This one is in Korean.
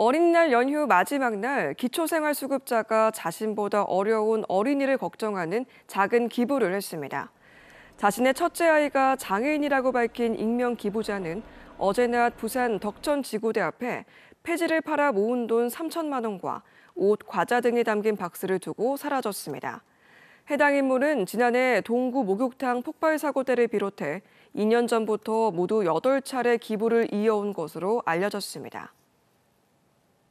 어린날 연휴 마지막 날 기초생활수급자가 자신보다 어려운 어린이를 걱정하는 작은 기부를 했습니다. 자신의 첫째 아이가 장애인이라고 밝힌 익명 기부자는 어제 낮 부산 덕천지구대 앞에 폐지를 팔아 모은 돈 3천만 원과 옷, 과자 등이 담긴 박스를 두고 사라졌습니다. 해당 인물은 지난해 동구 목욕탕 폭발 사고 때를 비롯해 2년 전부터 모두 8차례 기부를 이어온 것으로 알려졌습니다.